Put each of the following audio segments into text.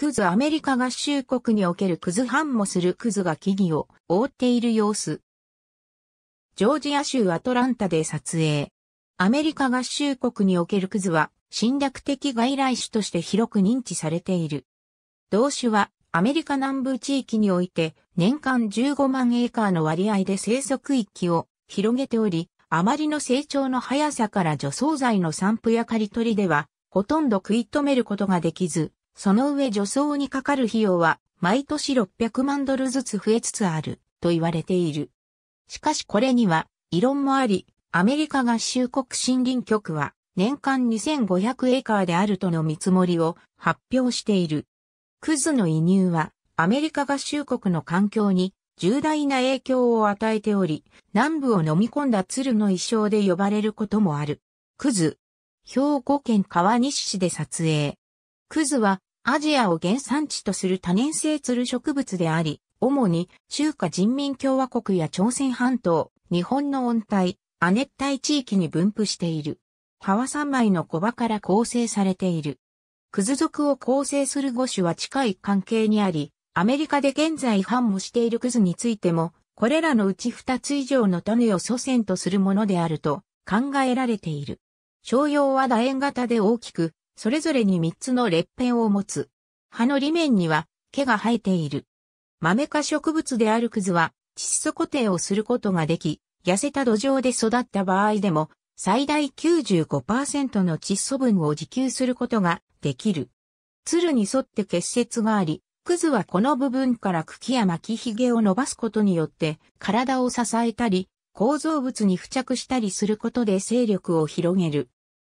クズアメリカ合衆国におけるクズハンもするクズが木々を覆っている様子。ジョージア州アトランタで撮影。アメリカ合衆国におけるクズは侵略的外来種として広く認知されている。同種はアメリカ南部地域において年間15万エーカーの割合で生息域を広げており、あまりの成長の速さから除草剤の散布や刈り取りではほとんど食い止めることができず、その上除草にかかる費用は毎年600万ドルずつ増えつつあると言われている。しかしこれには異論もあり、アメリカ合衆国森林局は年間2500エーカーであるとの見積もりを発表している。クズの移入はアメリカ合衆国の環境に重大な影響を与えており、南部を飲み込んだ鶴の衣装で呼ばれることもある。クズ。兵庫県川西市で撮影。クズはアジアを原産地とする多年生つる植物であり、主に中華人民共和国や朝鮮半島、日本の温帯、亜熱帯地域に分布している。葉は3枚の小葉から構成されている。クズ族を構成する5種は近い関係にあり、アメリカで現在繁茂しているクズについても、これらのうち2つ以上の種を祖先とするものであると考えられている。商用は楕円型で大きく、それぞれに3つの裂片を持つ。葉の裏面には毛が生えている。豆か植物であるクズは、窒素固定をすることができ、痩せた土壌で育った場合でも、最大95%の窒素分を自給することができる。鶴に沿って結節があり、クズはこの部分から茎や巻きひげを伸ばすことによって体を支えたり、構造物に付着したりすることで勢力を広げる。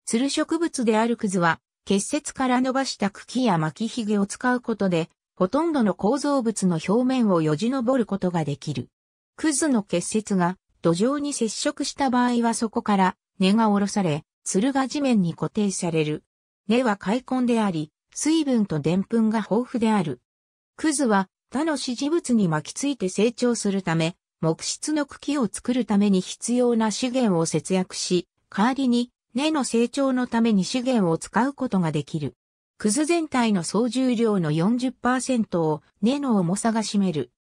鶴植物であるクズは結節から伸ばした茎や巻きひげを使うことで、ほとんどの構造物の表面をよじ登ることができる。クズの結節が土壌に接触した場合はそこから根が下ろされ、鶴が地面に固定される。根は開根であり、水分と澱粉が豊富である。クズは他の支持物に巻きついて成長するため、木質の茎を作るために必要な資源を節約し、代わりに根の成長のために資源を使うことができる。クズ全体の総重量の40%を根の重さが占める。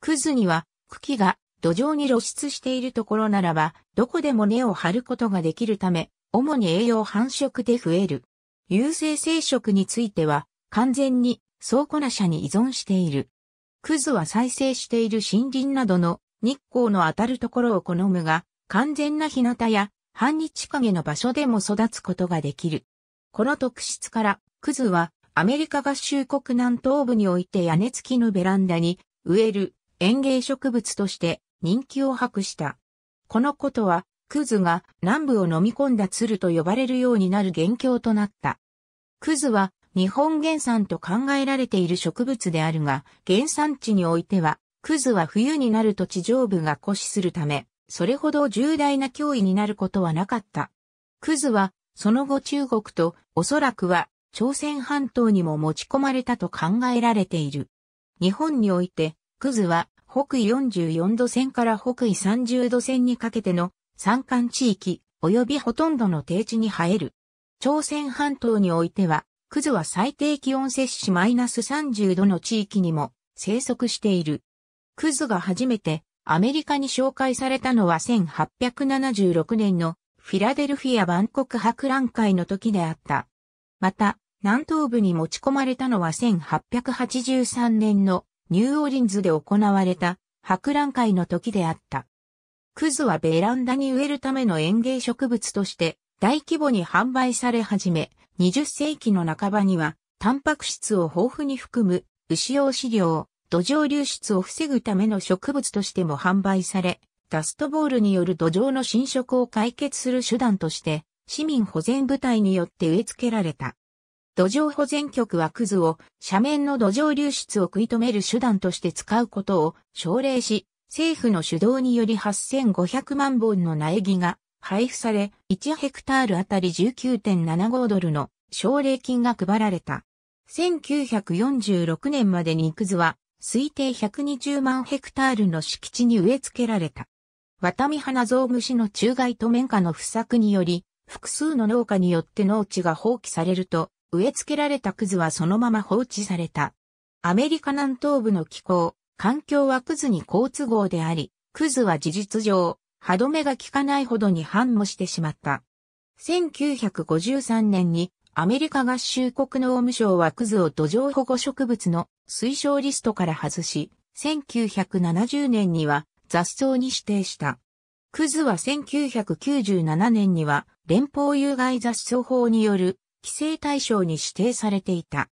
クズには茎が土壌に露出しているところならば、どこでも根を張ることができるため、主に栄養繁殖で増える。有性生殖については、完全に倉庫な者に依存している。クズは再生している森林などの日光の当たるところを好むが、完全な日向や半日陰の場所でも育つことができる。この特質から、クズはアメリカ合衆国南東部において屋根付きのベランダに植える園芸植物として人気を博した。このことは、クズが南部を飲み込んだ鶴と呼ばれるようになる元凶となった。クズは日本原産と考えられている植物であるが、原産地においては、クズは冬になると地上部が枯死するため、それほど重大な脅威になることはなかった。クズは、その後中国と、おそらくは、朝鮮半島にも持ち込まれたと考えられている。日本において、クズは、北緯44度線から北緯30度線にかけての山間地域、及びほとんどの低地に生える。朝鮮半島においては、クズは最低気温摂氏マイナス30度の地域にも生息している。クズが初めてアメリカに紹介されたのは1876年のフィラデルフィア万国博覧会の時であった。また、南東部に持ち込まれたのは1883年のニューオーリンズで行われた博覧会の時であった。クズはベランダに植えるための園芸植物として大規模に販売され始め、20世紀の半ばにはタンパク質を豊富に含む牛用飼料、土壌流出を防ぐための植物としても販売され、ダストボールによる土壌の侵食を解決する手段として、市民保全部隊によって植え付けられた。土壌保全局はクズを斜面の土壌流出を食い止める手段として使うことを奨励し、政府の主導により8500万本の苗木が配布され、1ヘクタールあたり19.75ドルの奨励金が配られた。1946年までにクズは推定120万ヘクタールの敷地に植え付けられた。ワタミハナゾウムシの中害と綿花の不作により、複数の農家によって農地が放棄されると、植え付けられたクズはそのまま放置された。アメリカ南東部の気候、環境はクズに好都合であり、クズは事実上、歯止めが効かないほどに反もしてしまった。1953年にアメリカ合衆国の農務省はクズを土壌保護植物の推奨リストから外し、1970年には雑草に指定した。クズは1997年には連邦有害雑草法による規制対象に指定されていた。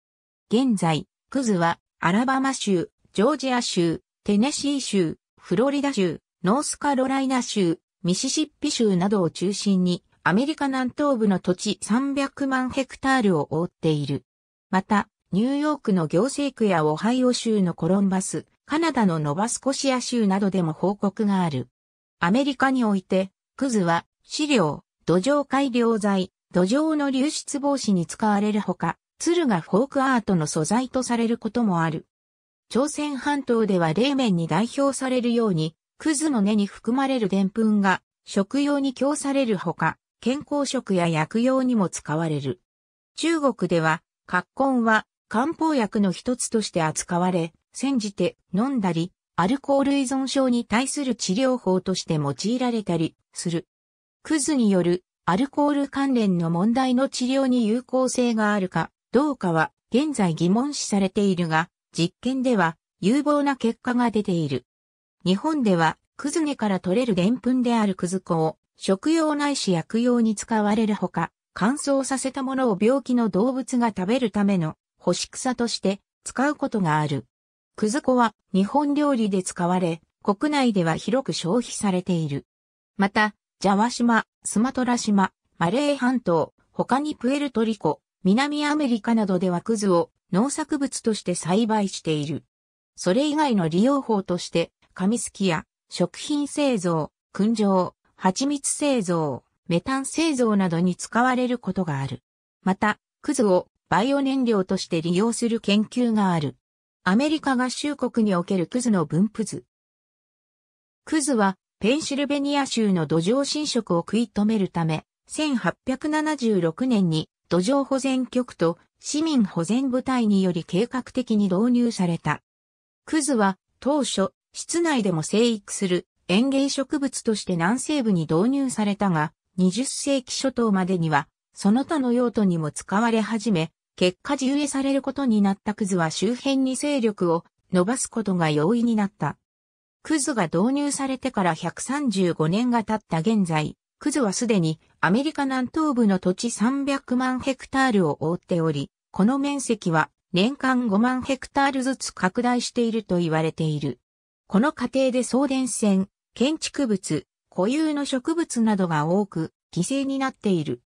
現在、クズはアラバマ州、ジョージア州、テネシー州、フロリダ州、ノースカロライナ州、ミシシッピ州などを中心にアメリカ南東部の土地300万ヘクタールを覆っている。また、ニューヨークの行政区やオハイオ州のコロンバス、カナダのノバスコシア州などでも報告がある。アメリカにおいて、クズは、飼料、土壌改良剤、土壌の流出防止に使われるほか、鶴がフォークアートの素材とされることもある。朝鮮半島では冷麺に代表されるように、クズの根に含まれる澱粉が食用に供されるほか、健康食や薬用にも使われる。中国では、葛根は漢方薬の一つとして扱われ、煎じて飲んだり、アルコール依存症に対する治療法として用いられたりする。クズによるアルコール関連の問題の治療に有効性があるかどうかは現在疑問視されているが、実験では有望な結果が出ている。日本では、クズ根から取れる澱粉であるクズ粉を食用ないし薬用に使われるほか、乾燥させたものを病気の動物が食べるための干し草として使うことがある。くず粉は日本料理で使われ、国内では広く消費されている。また、ジャワ島、スマトラ島、マレー半島、他にプエルトリコ、南アメリカなどではくずを農作物として栽培している。それ以外の利用法として、紙すきや食品製造、燻蒸、蜂蜜製造、メタン製造などに使われることがある。また、クズをバイオ燃料として利用する研究がある。アメリカ合衆国におけるクズの分布図。クズはペンシルベニア州の土壌侵食を食い止めるため、1876年に土壌保全局と市民保全部隊により計画的に導入された。クズは当初、室内でも生育する園芸植物として南西部に導入されたが、20世紀初頭までには、その他の用途にも使われ始め、結果自植えされることになったクズは周辺に勢力を伸ばすことが容易になった。クズが導入されてから135年が経った現在、クズはすでにアメリカ南東部の土地300万ヘクタールを覆っており、この面積は年間5万ヘクタールずつ拡大していると言われている。この過程で送電線、建築物、固有の植物などが多く、犠牲になっている。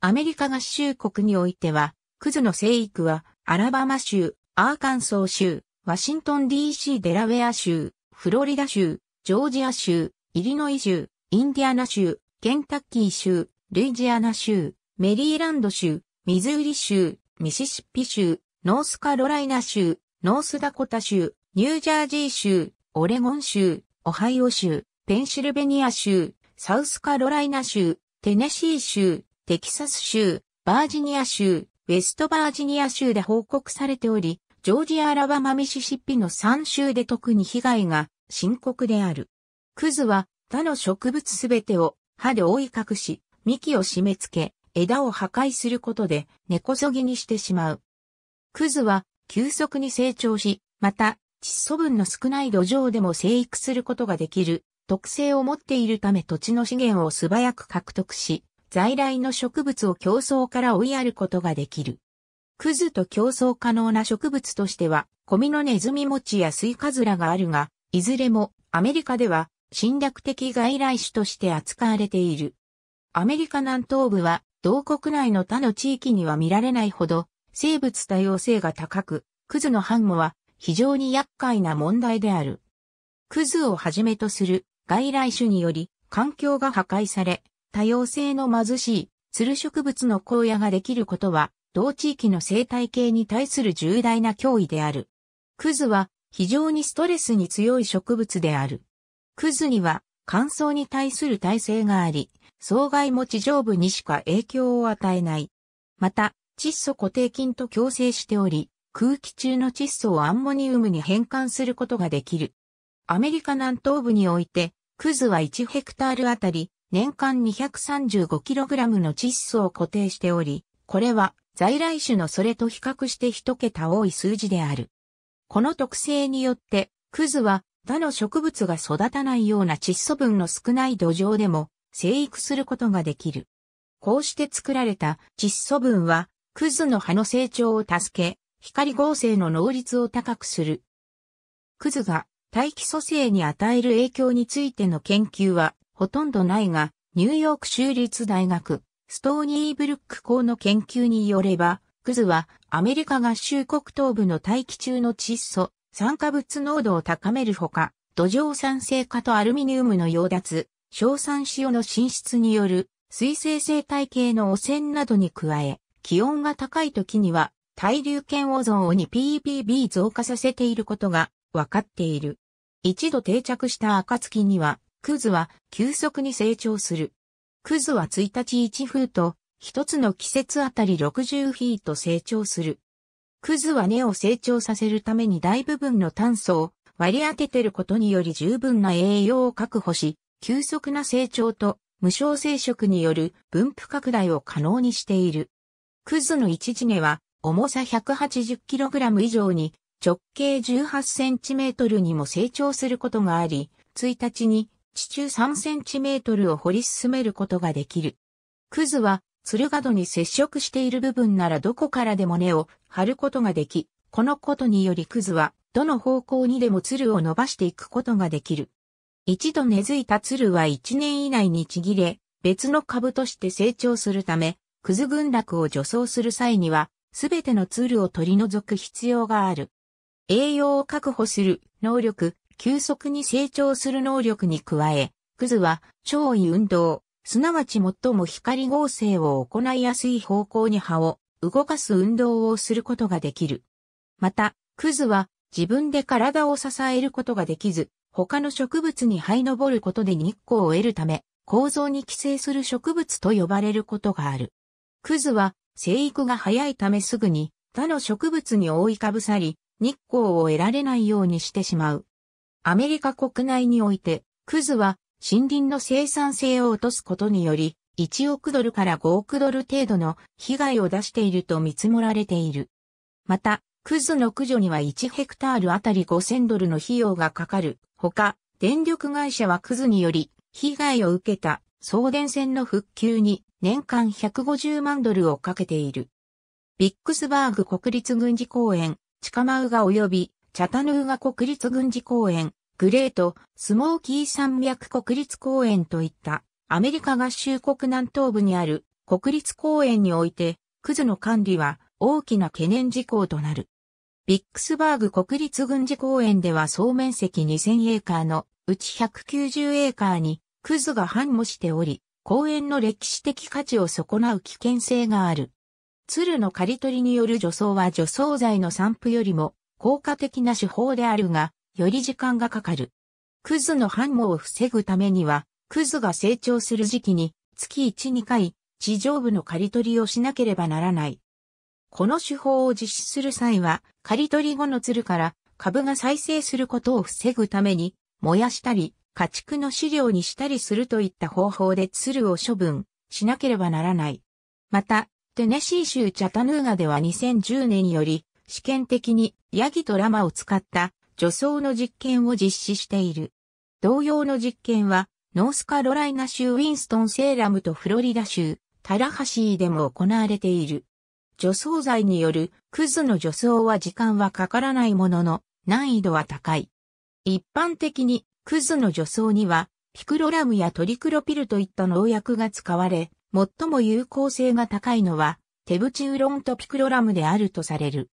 アメリカ合衆国においては、クズの生育は、アラバマ州、アーカンソー州、ワシントン DC デラウェア州、フロリダ州、ジョージア州、イリノイ州、インディアナ州、ケンタッキー州、ルイジアナ州、メリーランド州、ミズーリ州、ミシシッピ州、ノースカロライナ州、ノースダコタ州、ニュージャージー州、オレゴン州、オハイオ州、ペンシルベニア州、サウスカロライナ州、テネシー州、テキサス州、バージニア州、ウェストバージニア州で報告されており、ジョージア・アラバマ・ミシシッピの3州で特に被害が深刻である。クズは他の植物すべてを歯で覆い隠し、幹を締め付け、枝を破壊することで根こそぎにしてしまう。クズは急速に成長し、また窒素分の少ない土壌でも生育することができる特性を持っているため土地の資源を素早く獲得し、在来の植物を競争から追いやることができる。クズと競争可能な植物としては、コミのネズミ餅やスイカズラがあるが、いずれもアメリカでは侵略的外来種として扱われている。アメリカ南東部は同国内の他の地域には見られないほど生物多様性が高く、クズのハンモは非常に厄介な問題である。クズをはじめとする外来種により環境が破壊され、多様性の貧しいつる植物の荒野ができることは、同地域の生態系に対する重大な脅威である。クズは非常にストレスに強い植物である。クズには乾燥に対する耐性があり、障害も地上部にしか影響を与えない。また、窒素固定菌と共生しており、空気中の窒素をアンモニウムに変換することができる。アメリカ南東部において、クズは1ヘクタールあたり年間 235kg の窒素を固定しており、これは在来種のそれと比較して一桁多い数字である。この特性によって、クズは他の植物が育たないような窒素分の少ない土壌でも生育することができる。こうして作られた窒素分は、クズの葉の成長を助け、光合成の能率を高くする。クズが大気組成に与える影響についての研究はほとんどないが、ニューヨーク州立大学、ストーニーブルック校の研究によれば、クズはアメリカ合衆国東部の大気中の窒素、酸化物濃度を高めるほか、土壌酸性化とアルミニウムの溶脱、硝酸塩の浸出による水生生態系の汚染などに加え、気温が高い時には対流圏オゾンを 2ppb 増加させていることが分かっている。一度定着した暁には、クズは急速に成長する。クズは1日1ーと、一つの季節あたり60フィート成長する。クズは根を成長させるために大部分の炭素を割り当てていることにより十分な栄養を確保し、急速な成長と無償生殖による分布拡大を可能にしている。クズの一次根は重さ 180kg 以上に直径 18cm にも成長することがあり、1日に地中 3cm を掘り進めることができる。クズは、鶴角に接触している部分ならどこからでも根を張ることができ、このことによりクズは、どの方向にでも鶴を伸ばしていくことができる。一度根付いた鶴は1年以内にちぎれ、別の株として成長するため、クズ群落を除草する際には、すべてのツールを取り除く必要がある。栄養を確保する能力、急速に成長する能力に加え、クズは超位運動、すなわち最も光合成を行いやすい方向に葉を動かす運動をすることができる。また、クズは自分で体を支えることができず、他の植物に這い登ることで日光を得るため、構造に寄生する植物と呼ばれることがある。クズは生育が早いためすぐに他の植物に覆いかぶさり、日光を得られないようにしてしまう。アメリカ国内において、クズは森林の生産性を落とすことにより、1億ドルから5億ドル程度の被害を出していると見積もられている。また、クズの駆除には1ヘクタールあたり5000ドルの費用がかかる。ほか、電力会社はクズにより被害を受けた送電線の復旧に年間150万ドルをかけている。ビックスバーグ国立軍事公園、チカマウガ及びチャタヌーガ国立軍事公園、グレート、スモーキー山脈国立公園といったアメリカ合衆国南東部にある国立公園において、クズの管理は大きな懸念事項となる。ビックスバーグ国立軍事公園では総面積2000エーカーのうち190エーカーにクズが繁茂しており、公園の歴史的価値を損なう危険性がある。鶴の刈り取りによる除草は除草剤の散布よりも効果的な手法であるが、より時間がかかる。クズの繁茂を防ぐためには、クズが成長する時期に月1、2回地上部の刈り取りをしなければならない。この手法を実施する際は、刈り取り後の鶴から株が再生することを防ぐために、燃やしたり、家畜の飼料にしたりするといった方法で鶴を処分しなければならない。また、テネシー州チャタヌーガでは2010年より試験的にヤギとラマを使った除草の実験を実施している。同様の実験はノースカロライナ州ウィンストン・セーラムとフロリダ州タラハシーでも行われている。除草剤によるクズの除草は時間はかからないものの難易度は高い。一般的にクズの除草には、ピクロラムやトリクロピルといった農薬が使われ、最も有効性が高いのは、テブチウロンとピクロラムであるとされる。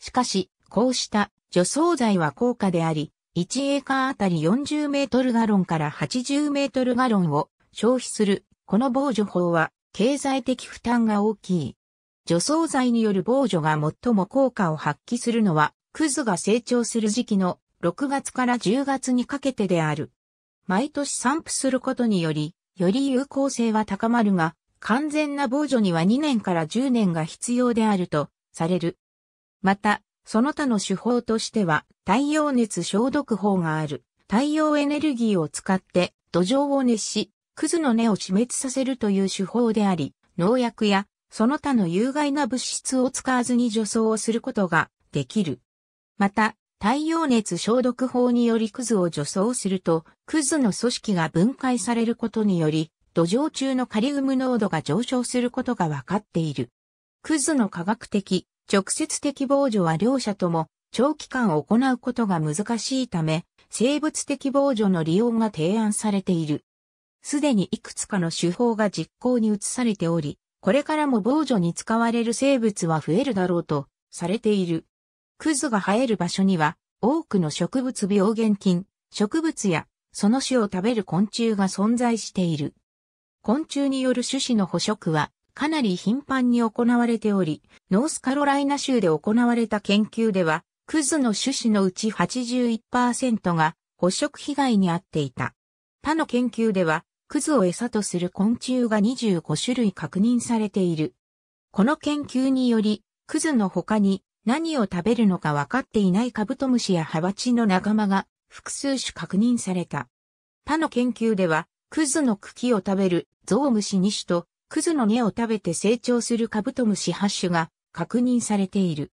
しかし、こうした除草剤は高価であり、1エーカーあたり40メートルガロンから80メートルガロンを消費する、この防除法は経済的負担が大きい。除草剤による防除が最も効果を発揮するのは、クズが成長する時期の6月から10月にかけてである。毎年散布することにより、より有効性は高まるが、完全な防除には2年から10年が必要であるとされる。また、その他の手法としては、太陽熱消毒法がある。太陽エネルギーを使って土壌を熱し、クズの根を死滅させるという手法であり、農薬やその他の有害な物質を使わずに除草をすることができる。また、太陽熱消毒法によりクズを除草すると、クズの組織が分解されることにより、土壌中のカリウム濃度が上昇することが分かっている。クズの科学的、直接的防除は両者とも長期間行うことが難しいため、生物的防除の利用が提案されている。すでにいくつかの手法が実行に移されており、これからも防除に使われる生物は増えるだろうとされている。クズが生える場所には、多くの植物病原菌、植物や、その種を食べる昆虫が存在している。昆虫による種子の捕食は、かなり頻繁に行われており、ノースカロライナ州で行われた研究では、クズの種子のうち81%が捕食被害に遭っていた。他の研究では、クズを餌とする昆虫が25種類確認されている。この研究により、クズの他に何を食べるのか分かっていないカブトムシやハバチの仲間が複数種確認された。他の研究では、クズの茎を食べるゾウムシ2種と、クズの根を食べて成長するカブトムシ8種が確認されている。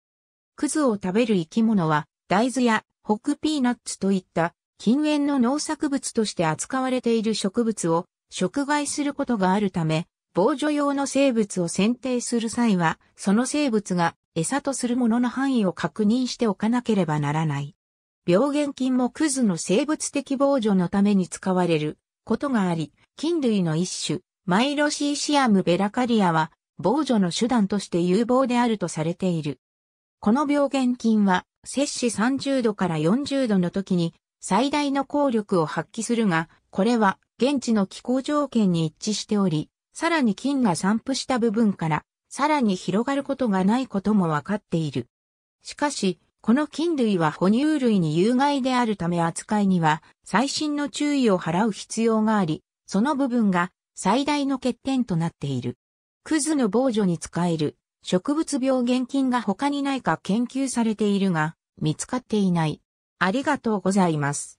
クズを食べる生き物は、大豆やホックピーナッツといった禁煙の農作物として扱われている植物を食害することがあるため、防除用の生物を選定する際は、その生物が餌とするものの範囲を確認しておかなければならない。病原菌もクズの生物的防除のために使われることがあり、菌類の一種、マイロシーシアムベラカリアは防除の手段として有望であるとされている。この病原菌は、摂氏30度から40度の時に最大の効力を発揮するが、これは現地の気候条件に一致しており、さらに菌が散布した部分からさらに広がることがないこともわかっている。しかし、この菌類は哺乳類に有害であるため扱いには最新の注意を払う必要があり、その部分が最大の欠点となっている。クズの防除に使える植物病原菌が他にないか研究されているが見つかっていない。ありがとうございます。